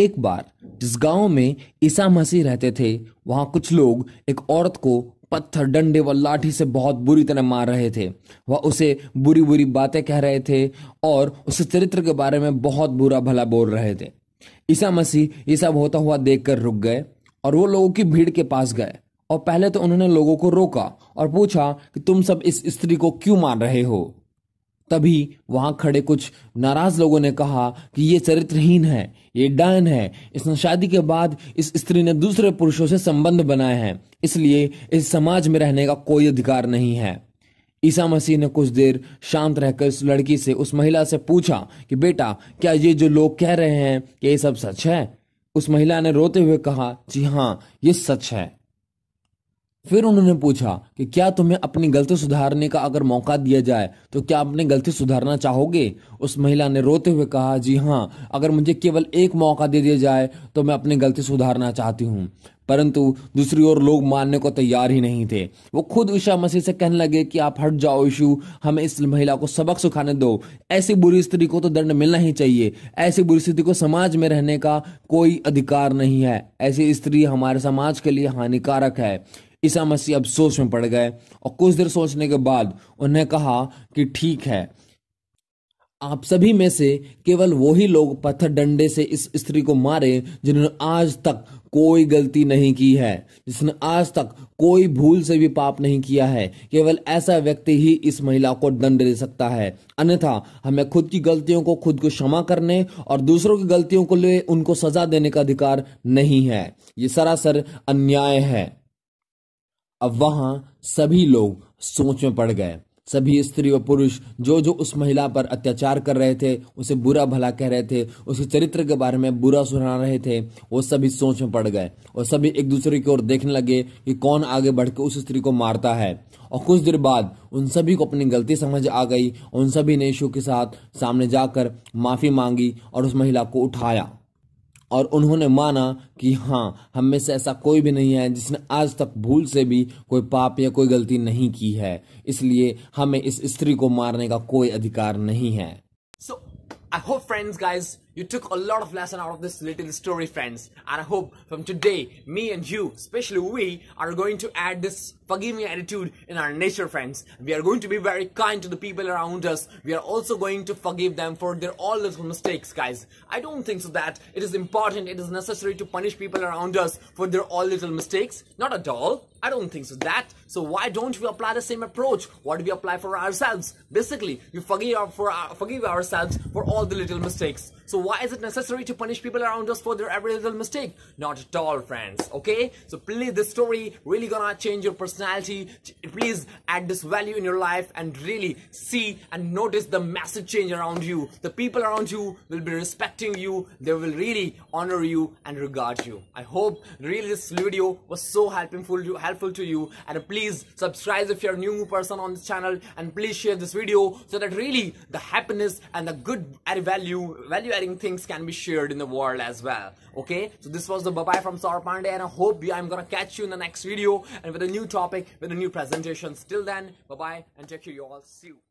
एक बार जिस गांव में ईसा मसीह रहते थे वहां कुछ लोग एक औरत को पत्थर डंडे व लाठी से बहुत बुरी तरह मार रहे थे वह उसे बुरी बुरी बातें कह रहे थे और उस चरित्र के बारे में बहुत बुरा भला बोल रहे थे ईसा मसीह ये सब होता हुआ देखकर रुक गए और वो लोगों की भीड़ के पास गए और पहले तो उन्होंने लोगों को रोका और पूछा कि तुम सब इस स्त्री को क्यों मार रहे हो तभी वहां खड़े कुछ नाराज लोगों ने कहा कि ये चरित्रहीन है ये डायन है इसने शादी के बाद इस स्त्री ने दूसरे पुरुषों से संबंध बनाए हैं इसलिए इस समाज में रहने का कोई अधिकार नहीं है ईसा मसीह ने कुछ देर शांत रहकर इस लड़की से उस महिला से पूछा कि बेटा क्या ये जो लोग कह रहे हैं कि ये सब सच है उस महिला ने रोते हुए कहा जी हाँ ये सच है फिर उन्होंने पूछा कि क्या तुम्हें अपनी गलती सुधारने का अगर मौका दिया जाए तो क्या अपनी गलती सुधारना चाहोगे उस महिला ने रोते हुए कहा जी हाँ अगर मुझे केवल एक मौका दे दिया जाए तो मैं अपनी गलती सुधारना चाहती हूँ परंतु दूसरी ओर लोग मानने को तैयार ही नहीं थे वो खुद ईशा मसीह से कहने लगे कि आप हट जाओ ईशु हमें इस महिला को सबक सुखाने दो ऐसी बुरी स्त्री को तो दंड मिलना ही चाहिए ऐसी बुरी स्थिति को समाज में रहने का कोई अधिकार नहीं है ऐसी स्त्री हमारे समाज के लिए हानिकारक है ईसा मसीह अब सोच में पड़ गए और कुछ देर सोचने के बाद उन्हें कहा कि ठीक है आप सभी में से केवल वही लोग पत्थर डंडे से इस स्त्री को मारे जिन्होंने आज तक कोई गलती नहीं की है जिसने आज तक कोई भूल से भी पाप नहीं किया है केवल ऐसा व्यक्ति ही इस महिला को दंड दे सकता है अन्यथा हमें खुद की गलतियों को खुद को क्षमा करने और दूसरों की गलतियों को ले उनको सजा देने का अधिकार नहीं है ये सरासर अन्याय है अब वहां सभी लोग सोच में पड़ गए सभी स्त्री व पुरुष जो जो उस महिला पर अत्याचार कर रहे थे उसे बुरा भला कह रहे थे उसके चरित्र के बारे में बुरा सुना रहे थे वो सभी सोच में पड़ गए और सभी एक दूसरे की ओर देखने लगे कि कौन आगे बढ़कर उस स्त्री को मारता है और कुछ देर बाद उन सभी को अपनी गलती समझ आ गई उन सभी ने यीशु के साथ सामने जाकर माफ़ी मांगी और उस महिला को उठाया और उन्होंने माना कि हाँ हम में से ऐसा कोई भी नहीं है जिसने आज तक भूल से भी कोई पाप या कोई गलती नहीं की है इसलिए हमें इस स्त्री को मारने का कोई अधिकार नहीं है so I hope friends guys You took a lot of lesson out of this little story friends and I hope from today me and you especially we are going to add this forgive me attitude in our nature friends. We are going to be very kind to the people around us. We are also going to forgive them for their all little mistakes guys. I don't think so that it is important it is necessary to punish people around us for their all little mistakes. Not at all. I don't think so that. So why don't we apply the same approach? What do we apply for ourselves? Basically, we forgive, our, for our, uh, forgive ourselves for all the little mistakes. So why is it necessary to punish people around us for their every little mistake? Not at all, friends. Okay? So please, this story really gonna change your personality. Please add this value in your life and really see and notice the massive change around you. The people around you will be respecting you. They will really honor you and regard you. I hope really this video was so helpful to, helpful to you. And please subscribe if you're a new person on this channel. And please share this video so that really the happiness and the good value, value adding things can be shared in the world as well okay so this was the bye-bye from Saurabh Pandey and I hope I'm gonna catch you in the next video and with a new topic with a new presentation till then bye-bye and take care you all see you